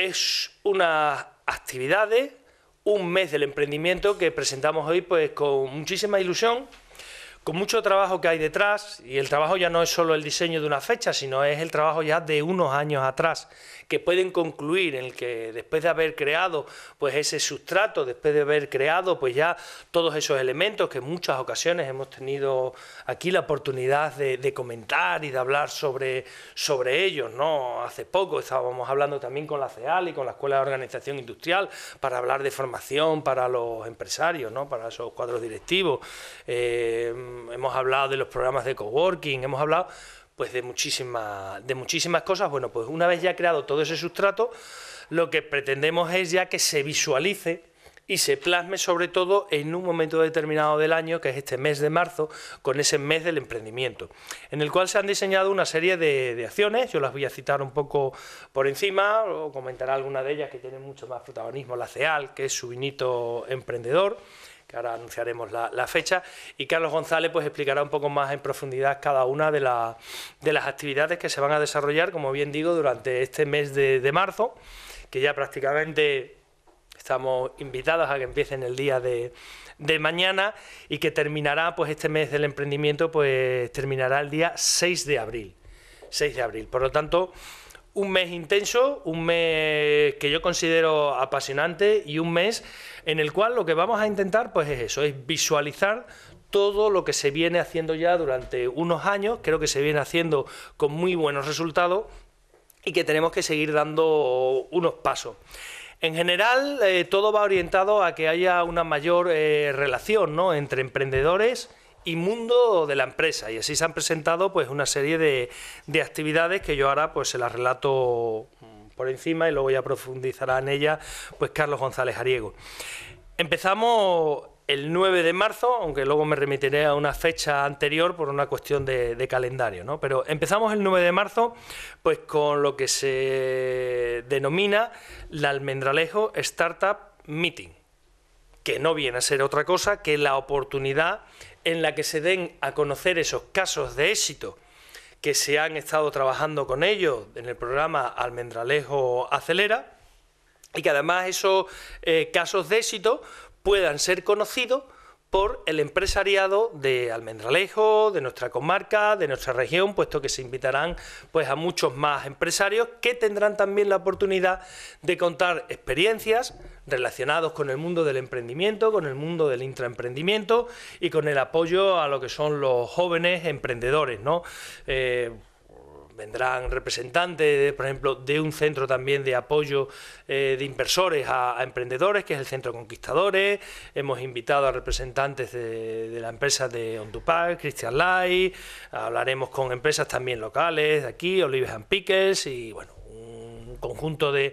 es unas actividades, un mes del emprendimiento que presentamos hoy pues con muchísima ilusión con mucho trabajo que hay detrás, y el trabajo ya no es solo el diseño de una fecha, sino es el trabajo ya de unos años atrás, que pueden concluir en el que después de haber creado pues ese sustrato, después de haber creado pues ya todos esos elementos que en muchas ocasiones hemos tenido aquí la oportunidad de, comentar y de hablar sobre, sobre ellos, ¿no? Hace poco estábamos hablando también con la CEAL y con la Escuela de Organización Industrial para hablar de formación para los empresarios, ¿no? Para esos cuadros directivos. Eh, hemos hablado de los programas de coworking, hemos hablado pues de muchísimas, de muchísimas cosas. Bueno, pues una vez ya creado todo ese sustrato, lo que pretendemos es ya que se visualice y se plasme sobre todo en un momento determinado del año, que es este mes de marzo, con ese mes del emprendimiento, en el cual se han diseñado una serie de, acciones, yo las voy a citar un poco por encima, o comentaré alguna de ellas que tiene mucho más protagonismo, la CEAL, que es su vinito emprendedor, que ahora anunciaremos la, fecha, y Carlos González pues explicará un poco más en profundidad cada una de, las actividades que se van a desarrollar, como bien digo, durante este mes de, marzo, que ya prácticamente estamos invitados a que empiecen el día de, de mañana y que terminará pues este mes del emprendimiento pues terminará el día 6 de abril. 6 de abril. Por lo tanto, un mes intenso, un mes que yo considero apasionante y un mes en el cual lo que vamos a intentar pues es eso, es visualizar todo lo que se viene haciendo ya durante unos años, creo que se viene haciendo con muy buenos resultados y que tenemos que seguir dando unos pasos. En general, eh, todo va orientado a que haya una mayor eh, relación ¿no? entre emprendedores, ...y mundo de la empresa. Y así se han presentado pues una serie de, de actividades que yo ahora pues se las relato mm, por encima y luego ya profundizará en ella pues Carlos González Ariego. Empezamos el 9 de marzo, aunque luego me remitiré a una fecha anterior por una cuestión de, calendario, ¿no? Pero empezamos el 9 de marzo, pues con lo que se denomina la Almendralejo Startup Meeting, que no viene a ser otra cosa que la oportunidad en la que se den a conocer esos casos de éxito que se han estado trabajando con ellos en el programa Almendralejo Acelera y que además esos eh, casos de éxito puedan ser conocidos por el empresariado de Almendralejo, de nuestra comarca, de nuestra región, puesto que se invitarán pues a muchos más empresarios que tendrán también la oportunidad de contar experiencias, relacionados con el mundo del emprendimiento, con el mundo del intraemprendimiento y con el apoyo a lo que son los jóvenes emprendedores, ¿no? Eh, vendrán representantes, por ejemplo, de un centro también de apoyo eh, de inversores a, emprendedores, que es el Centro Conquistadores. Hemos invitado a representantes de, la empresa de Ondupac, Christian Lai. Hablaremos con empresas también locales de aquí, Olives and Pickers y, bueno, conjunto de,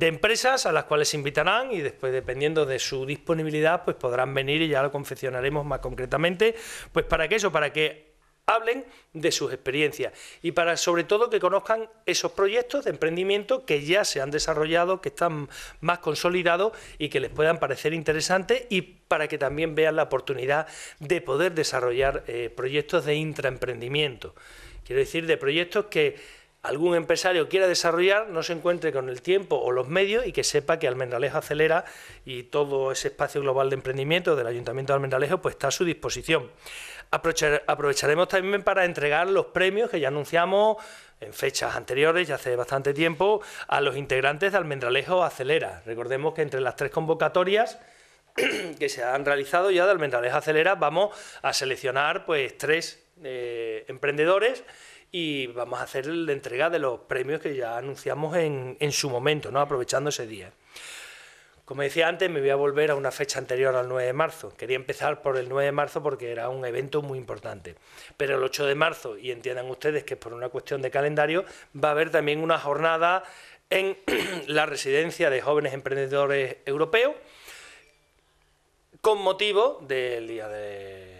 empresas a las cuales se invitarán y después, dependiendo de su disponibilidad, pues podrán venir y ya lo confeccionaremos más concretamente, pues para que eso, para que hablen de sus experiencias y para sobre todo que conozcan esos proyectos de emprendimiento que ya se han desarrollado, que están más consolidados y que les puedan parecer interesantes y para que también vean la oportunidad de poder desarrollar eh, proyectos de intraemprendimiento. Quiero decir, de proyectos que algún empresario quiera desarrollar, no se encuentre con el tiempo o los medios y que sepa que Almendralejo acelera y todo ese espacio global de emprendimiento del Ayuntamiento de Almendralejo pues está a su disposición. aprovecharemos también para entregar los premios que ya anunciamos en fechas anteriores, ya hace bastante tiempo, a los integrantes de Almendralejo Acelera. Recordemos que entre las tres convocatorias que se han realizado ya de Almendralejo Acelera vamos a seleccionar pues tres eh, emprendedores y vamos a hacer la entrega de los premios que ya anunciamos en, en su momento, ¿no? aprovechando ese día. Como decía antes, me voy a volver a una fecha anterior al 9 de marzo. Quería empezar por el 9 de marzo porque era un evento muy importante. Pero el 8 de marzo, y entiendan ustedes que es por una cuestión de calendario, va a haber también una jornada en la residencia de jóvenes emprendedores europeos con motivo del Día de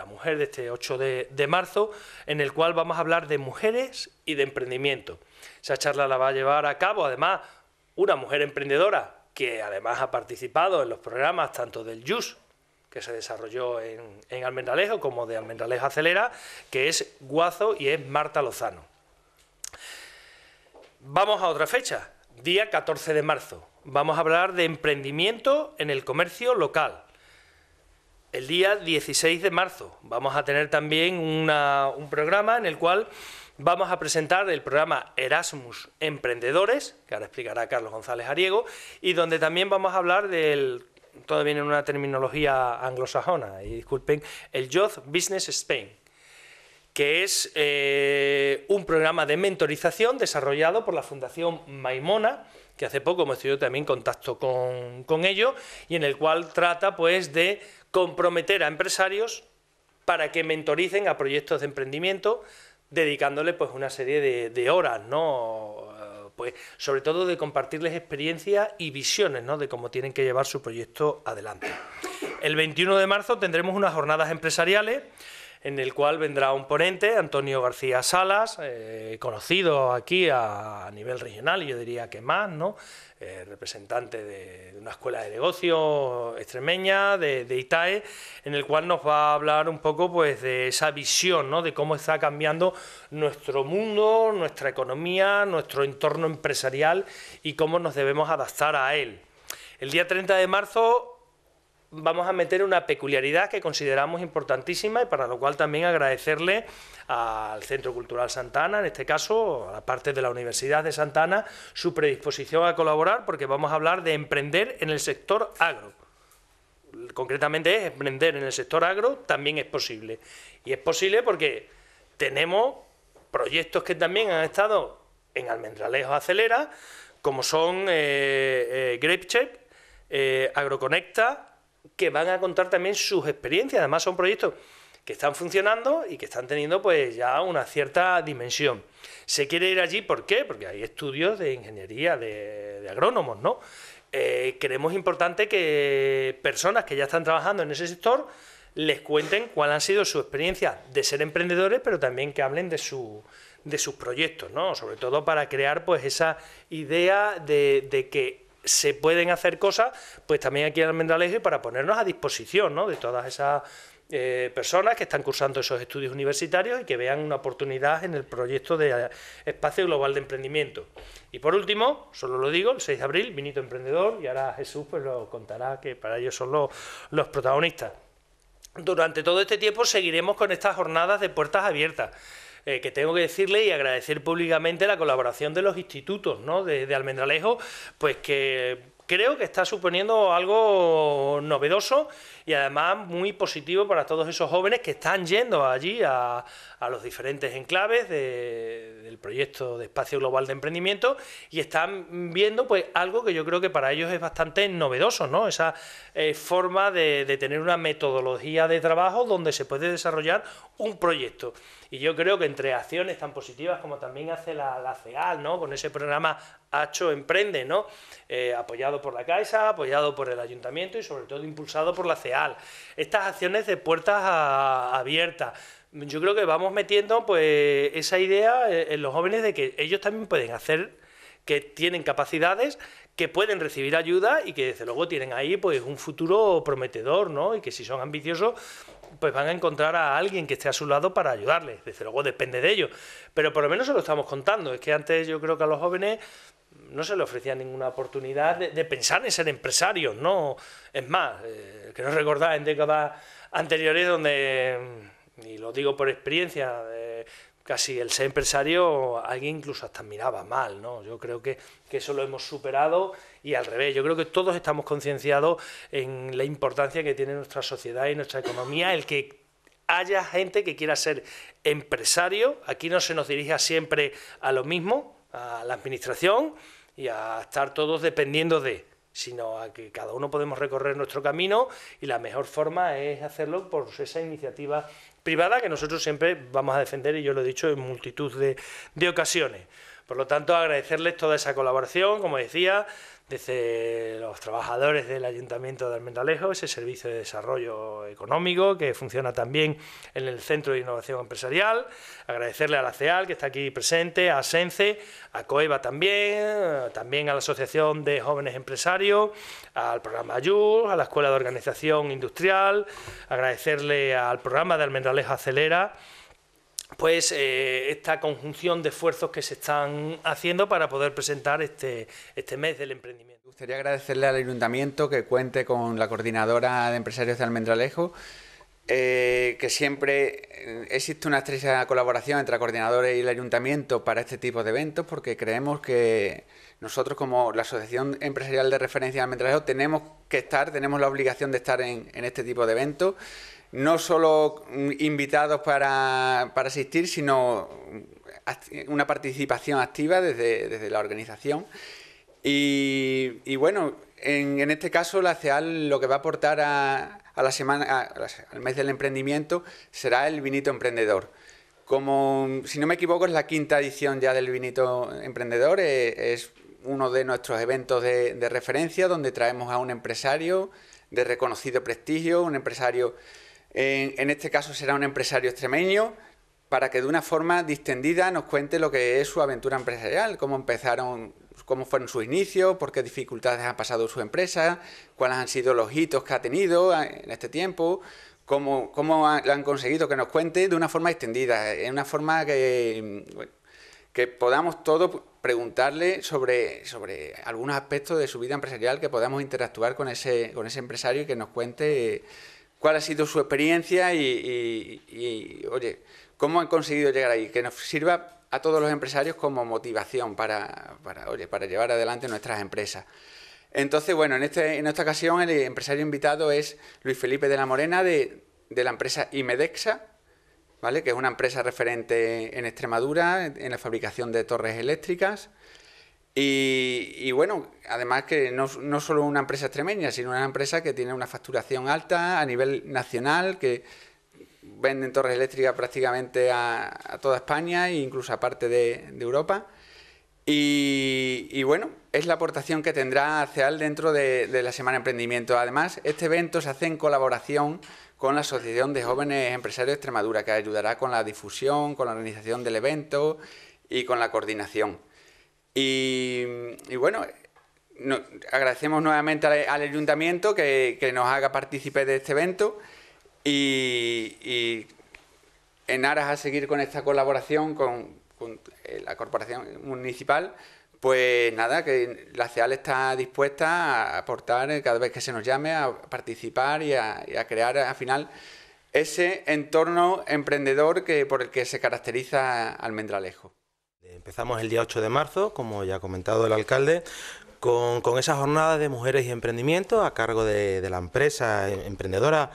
la mujer de este 8 de, marzo, en el cual vamos a hablar de mujeres y de emprendimiento. Esa charla la va a llevar a cabo, además, una mujer emprendedora que además ha participado en los programas tanto del JUS, que se desarrolló en, en Almendralejo, como de Almendralejo Acelera, que es Guazo y es Marta Lozano. Vamos a otra fecha, día 14 de marzo. Vamos a hablar de emprendimiento en el comercio local el día 16 de marzo vamos a tener también una, un programa en el cual vamos a presentar el programa Erasmus Emprendedores, que ahora explicará Carlos González Ariego, y donde también vamos a hablar del, todo viene en una terminología anglosajona, y disculpen, el Youth Business Spain, que es eh, un programa de mentorización desarrollado por la Fundación Maimona, que hace poco hemos tenido también contacto con, con ellos, y en el cual trata pues de comprometer a empresarios para que mentoricen a proyectos de emprendimiento, dedicándole pues una serie de, horas, ¿no? Eh, pues sobre todo de compartirles experiencias y visiones, De cómo tienen que llevar su proyecto adelante. El 21 de marzo tendremos unas jornadas empresariales en el cual vendrá un ponente, Antonio García Salas, eh, conocido aquí a, nivel regional, yo diría que más, ¿no? Eh, representante de, una escuela de negocio extremeña, de, ITAE, en el cual nos va a hablar un poco pues, de esa visión, ¿no? de cómo está cambiando nuestro mundo, nuestra economía, nuestro entorno empresarial y cómo nos debemos adaptar a él. El día 30 de marzo vamos a meter una peculiaridad que consideramos importantísima y para lo cual también agradecerle al Centro Cultural Santana, en este caso, a la parte de la Universidad de Santana, su predisposición a colaborar porque vamos a hablar de emprender en el sector agro. Concretamente emprender en el sector agro también es posible. Y es posible porque tenemos proyectos que también han estado en Almendralejo Acelera, como son eh, eh, eh Agroconecta, que van a contar también sus experiencias. Además, son proyectos que están funcionando y que están teniendo pues ya una cierta dimensión. Se quiere ir allí, ¿por qué? Porque hay estudios de ingeniería, de, agrónomos, ¿no? creemos eh, importante que personas que ya están trabajando en ese sector les cuenten cuál han sido su experiencia de ser emprendedores, pero también que hablen de de sus proyectos, ¿no? Sobre todo para crear pues esa idea de, de que se pueden hacer cosas, pues también aquí en Almendralejo para ponernos a disposición de todas esas eh, personas que están cursando esos estudios universitarios y que vean una oportunidad en el proyecto de Espacio Global de Emprendimiento. Y por último, solo lo digo, el 6 de abril, Vinito Emprendedor, y ahora Jesús pues lo contará, que para ellos son los protagonistas. Durante todo este tiempo seguiremos con estas jornadas de puertas abiertas. Eh, que tengo que decirle y agradecer públicamente la colaboración de los institutos ¿no? de Almendralejo, pues que creo que está suponiendo algo novedoso y además muy positivo para todos esos jóvenes que están yendo allí a, los diferentes enclaves del proyecto de Espacio Global de Emprendimiento y están viendo pues algo que yo creo que para ellos es bastante novedoso, ¿no? Esa eh, forma de, tener una metodología de trabajo donde se puede desarrollar un proyecto. Y yo creo que entre acciones tan positivas como también hace la, la CEAL, ¿no? Con ese programa hecho Emprende, ¿no? Eh, apoyado por la Caixa, apoyado por el Ayuntamiento y sobre todo impulsado por la CEAL. Estas acciones de puertas abiertas. Yo creo que vamos metiendo pues esa idea eh, en los jóvenes de que ellos también pueden hacer, que tienen capacidades, que pueden recibir ayuda y que desde luego tienen ahí pues un futuro prometedor, ¿no? Y que si son ambiciosos pues van a encontrar a alguien que esté a su lado para ayudarles. Desde luego depende de ellos. Pero por lo menos se lo estamos contando. Es que antes yo creo que a los jóvenes no se le ofrecía ninguna oportunidad de, pensar en ser empresarios, ¿no? Es más, que eh, no recordar en décadas anteriores donde, mm, y lo digo por experiencia, casi el ser empresario alguien incluso hasta miraba mal, ¿no? Yo creo que, que eso lo hemos superado y al revés. Yo creo que todos estamos concienciados en la importancia que tiene nuestra sociedad y nuestra economía el que haya gente que quiera ser empresario. Aquí no se nos dirija siempre a lo mismo, a la administración y a estar todos dependiendo de, sino a que cada uno podemos recorrer nuestro camino y la mejor forma es hacerlo por esa iniciativa privada que nosotros siempre vamos a defender y yo lo he dicho en multitud de, ocasiones. Por lo tanto, agradecerles toda esa colaboración, como decía, desde los trabajadores del Ayuntamiento de Almendralejo, ese servicio de desarrollo económico que funciona también en el Centro de Innovación Empresarial. Agradecerle a la CEAL, que está aquí presente, a SENCE, a COEVA también, también a la Asociación de Jóvenes Empresarios, al programa AYUR, a la Escuela de Organización Industrial. Agradecerle al programa de Almendralejo Acelera pues eh, esta conjunción de esfuerzos que se están haciendo para poder presentar este, este, mes del emprendimiento. Me gustaría agradecerle al ayuntamiento que cuente con la coordinadora de empresarios de Almendralejo, eh, que siempre eh, existe una estrecha colaboración entre coordinadores y el ayuntamiento para este tipo de eventos, porque creemos que nosotros como la Asociación Empresarial de Referencia de Almendralejo tenemos que estar, tenemos la obligación de estar en este tipo de eventos no solo invitados para, asistir, sino una participación activa desde, la organización. Y, bueno, en, este caso la CEAL lo que va a aportar a, la semana, al mes del emprendimiento será el vinito emprendedor. Como, si no me equivoco, es la quinta edición ya del vinito emprendedor, e, es, uno de nuestros eventos de, de referencia donde traemos a un empresario de reconocido prestigio, un empresario en, este caso será un empresario extremeño para que de una forma distendida nos cuente lo que es su aventura empresarial, cómo empezaron, cómo fueron sus inicios, por qué dificultades ha pasado su empresa, cuáles han sido los hitos que ha tenido ah, en este tiempo, cómo, lo han, conseguido que nos cuente de una forma extendida, en una forma que, que podamos todos preguntarle sobre, sobre algunos aspectos de su vida empresarial, que podamos interactuar con ese, con ese empresario y que nos cuente cuál ha sido su experiencia y, oye, cómo han conseguido llegar ahí. Que nos sirva a todos los empresarios como motivación para, llevar adelante nuestras empresas. Entonces, bueno, este, en, esta ocasión el empresario invitado es Luis Felipe de la Morena de, la empresa Imedexa, que es una empresa referente en Extremadura en la fabricación de torres eléctricas. Y, bueno, además que no, no, solo una empresa extremeña, sino una empresa que tiene una facturación alta a nivel nacional, que venden torres eléctricas prácticamente a, toda España e incluso a parte de, Europa. Y, bueno, es la aportación que tendrá CEAL dentro de, de la Semana de Emprendimiento. Además, este evento se hace en colaboración con la Asociación de Jóvenes Empresarios de Extremadura, que ayudará con la difusión, con la organización del evento y con la coordinación. Y, bueno, agradecemos nuevamente al, ayuntamiento que, nos haga partícipe de este evento y, en aras a seguir con esta colaboración con, eh, la corporación municipal, pues nada, que la CEAL está dispuesta a aportar eh, cada vez que se nos llame, a participar y a, y a crear al final ese entorno emprendedor que, por el que se caracteriza Almendralejo. Empezamos el día 8 de marzo, como ya ha comentado el alcalde, con, con esa jornada de mujeres y emprendimiento a cargo de, la empresa emprendedora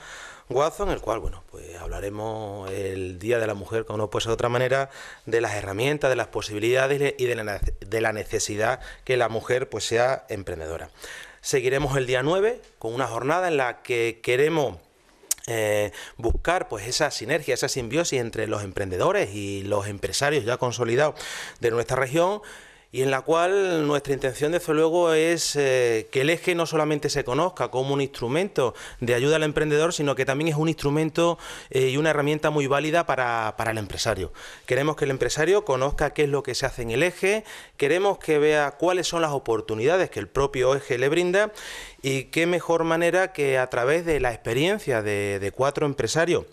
Watson, en el cual, bueno, pues hablaremos el Día de la Mujer, como no puede ser de otra manera, de las herramientas, de las posibilidades y de la, de la necesidad que la mujer pues sea emprendedora. Seguiremos el día 9 con una jornada en la que queremos eh, buscar pues esa sinergia, esa simbiosis entre los emprendedores y los empresarios ya consolidados de nuestra región y en la cual nuestra intención, desde luego, es eh, que el eje no solamente se conozca como un instrumento de ayuda al emprendedor, sino que también es un instrumento eh, y una herramienta muy válida para, el empresario. Queremos que el empresario conozca qué es lo que se hace en el eje, queremos que vea cuáles son las oportunidades que el propio eje le brinda y qué mejor manera que a través de la experiencia de cuatro empresarios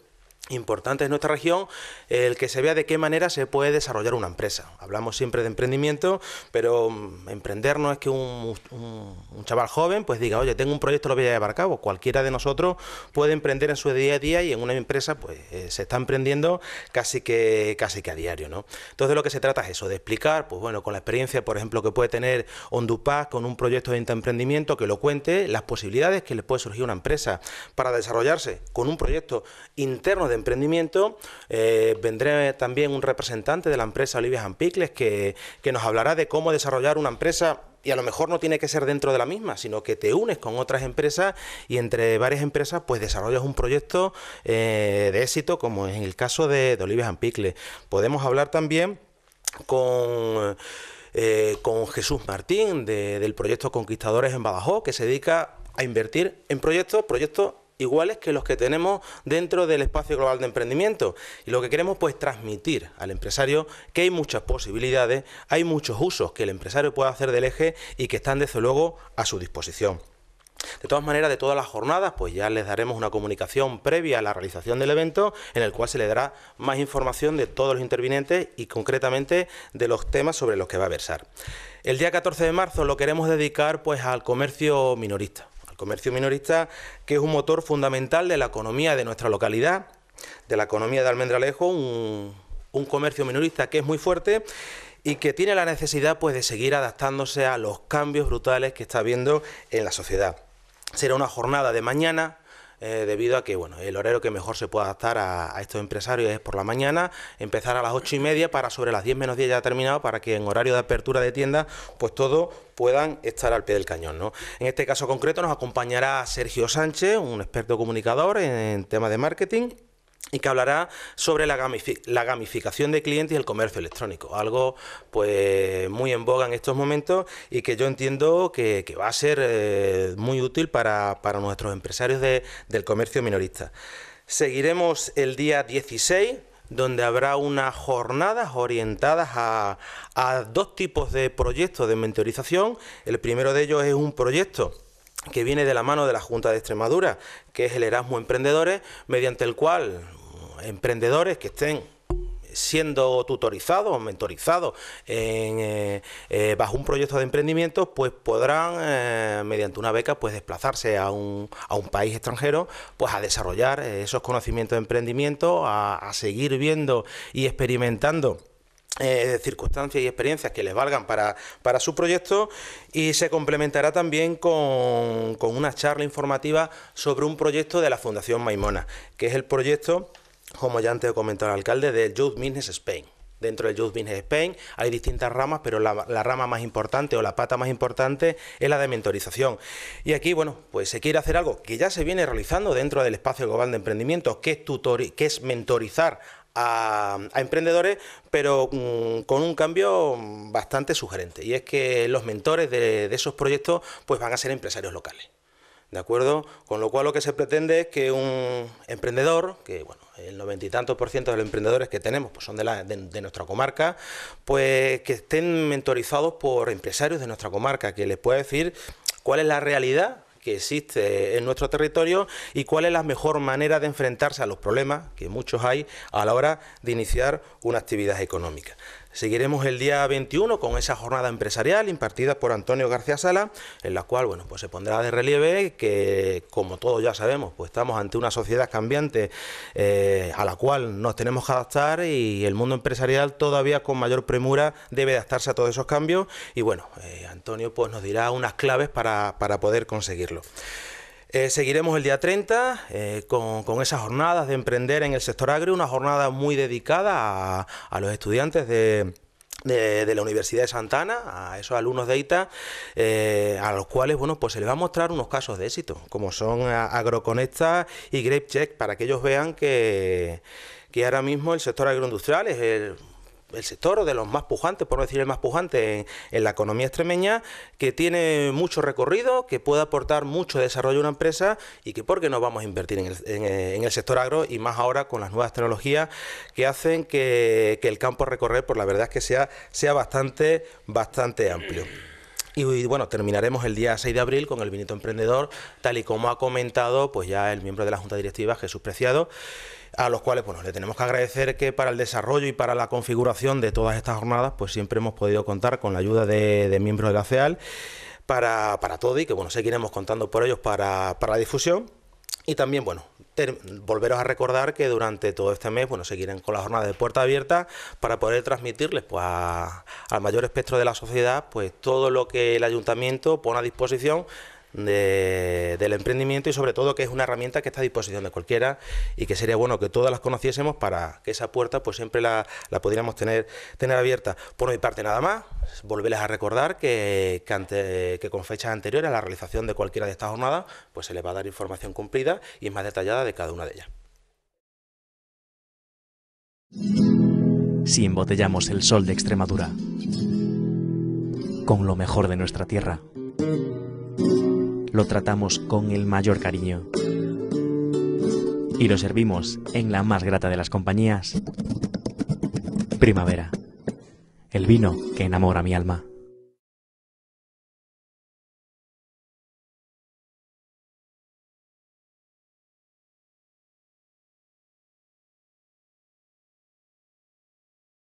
importante en nuestra región el que se vea de qué manera se puede desarrollar una empresa. Hablamos siempre de emprendimiento, pero mm, emprender no es que un, un, chaval joven pues diga, oye, tengo un proyecto, lo voy a llevar a cabo. Cualquiera de nosotros puede emprender en su día a día y en una empresa pues eh, se está emprendiendo casi que, casi que a diario. ¿no? Entonces lo que se trata es eso, de explicar, pues bueno, con la experiencia, por ejemplo, que puede tener Ondupac con un proyecto de emprendimiento que lo cuente, las posibilidades que le puede surgir una empresa para desarrollarse con un proyecto interno emprendimiento. Eh, vendré también un representante de la empresa Olivia ampicles que, que nos hablará de cómo desarrollar una empresa y a lo mejor no tiene que ser dentro de la misma, sino que te unes con otras empresas y entre varias empresas pues desarrollas un proyecto eh, de éxito como en el caso de, Olivia ampicles Podemos hablar también con... Eh, con Jesús Martín del proyecto Conquistadores en Badajoz, que se dedica a invertir en proyectos, proyectos iguales que los que tenemos dentro del espacio global de emprendimiento. Y lo que queremos pues transmitir al empresario que hay muchas posibilidades, hay muchos usos que el empresario puede hacer del eje y que están desde luego a su disposición. De todas maneras, de todas las jornadas, pues ya les daremos una comunicación previa a la realización del evento en el cual se le dará más información de todos los intervinientes y concretamente de los temas sobre los que va a versar. El día 14 de marzo lo queremos dedicar pues al comercio minorista comercio minorista, que es un motor fundamental de la economía de nuestra localidad, de la economía de Almendralejo, un, comercio minorista que es muy fuerte y que tiene la necesidad pues, de seguir adaptándose a los cambios brutales que está habiendo en la sociedad. Será una jornada de mañana, eh, debido a que bueno, el horario que mejor se puede adaptar a, estos empresarios es por la mañana, empezar a las 8 y media para sobre las 10 menos 10 ya terminado, para que en horario de apertura de tienda, pues todos puedan estar al pie del cañón. En este caso concreto nos acompañará Sergio Sánchez, un experto comunicador en temas de marketing y que hablará sobre la, gamificación de clientes y el comercio electrónico, algo pues muy en boga en estos momentos y que yo entiendo que, va a ser eh, muy útil para, nuestros empresarios del comercio minorista. Seguiremos el día 16 donde habrá unas jornadas orientadas a, a dos tipos de proyectos de mentorización. El primero de ellos es un proyecto que viene de la mano de la Junta de Extremadura, que es el Erasmus Emprendedores, mediante el cual mm, emprendedores que estén siendo tutorizados, mentorizados eh, eh, bajo un proyecto de emprendimiento, pues podrán, eh, mediante una beca, pues desplazarse a un, a un país extranjero, pues a desarrollar esos conocimientos de emprendimiento, a seguir viendo y experimentando eh, circunstancias y experiencias que les valgan para, para su proyecto y se complementará también con, con una charla informativa sobre un proyecto de la Fundación Maimona, que es el proyecto, como ya antes he comentado el alcalde, del Youth Business Spain dentro del Youth Business Spain. Hay distintas ramas, pero la, rama más importante o la pata más importante es la de mentorización. Y aquí, bueno, pues se quiere hacer algo que ya se viene realizando dentro del espacio global de emprendimiento, que es, tutor, que es mentorizar a, emprendedores, pero mm, con un cambio bastante sugerente. Y es que los mentores de, esos proyectos pues van a ser empresarios locales. ¿De acuerdo? Con lo cual lo que se pretende es que un emprendedor, que bueno, el noventa y tantos por ciento de los emprendedores que tenemos pues son de, nuestra comarca, pues que estén mentorizados por empresarios de nuestra comarca, que les pueda decir cuál es la realidad que existe en nuestro territorio y cuál es la mejor manera de enfrentarse a los problemas, que muchos hay, a la hora de iniciar una actividad económica. Seguiremos el día 21 con esa jornada empresarial impartida por Antonio García Sala, en la cual bueno, pues se pondrá de relieve que, como todos ya sabemos, pues estamos ante una sociedad cambiante eh, a la cual nos tenemos que adaptar y el mundo empresarial todavía con mayor premura debe adaptarse a todos esos cambios y bueno, eh, Antonio pues nos dirá unas claves para, para poder conseguirlo. Eh, seguiremos el día 30 eh, con, esas jornadas de emprender en el sector agro, una jornada muy dedicada a, los estudiantes de, la Universidad de Santana, a esos alumnos de ITA, eh, a los cuales bueno, pues se les va a mostrar unos casos de éxito, como son Agroconecta y GrapeCheck, para que ellos vean que, que ahora mismo el sector agroindustrial es el el sector o de los más pujantes, por no decir el más pujante en, la economía extremeña, que tiene mucho recorrido, que puede aportar mucho desarrollo a una empresa y que por qué no vamos a invertir en el, sector agro y más ahora con las nuevas tecnologías que hacen que, el campo a recorrer, por pues la verdad es que sea, sea bastante, bastante amplio. Y, bueno, terminaremos el día 6 de abril con el vinito emprendedor, tal y como ha comentado pues ya el miembro de la Junta Directiva, Jesús Preciado a los cuales bueno, le tenemos que agradecer que para el desarrollo y para la configuración de todas estas jornadas, pues siempre hemos podido contar con la ayuda de, miembros de la CEAL para, todo y que bueno, seguiremos contando por ellos para, la difusión. Y también, bueno, volveros a recordar que durante todo este mes, bueno, seguirán con las jornadas de puerta abierta para poder transmitirles pues, al mayor espectro de la sociedad pues todo lo que el ayuntamiento pone a disposición del emprendimiento y sobre todo que es una herramienta que está a disposición de cualquiera y que sería bueno que todas las conociésemos para que esa puerta pues siempre la, la pudiéramos tener, tener abierta. Por mi parte nada más, volverles a recordar que, que con fechas anteriores a la realización de cualquiera de estas jornadas pues se les va a dar información cumplida y más detallada de cada una de ellas. Si embotellamos el sol de Extremadura con lo mejor de nuestra tierra lo tratamos con el mayor cariño. Y lo servimos en la más grata de las compañías, Primavera, el vino que enamora mi alma.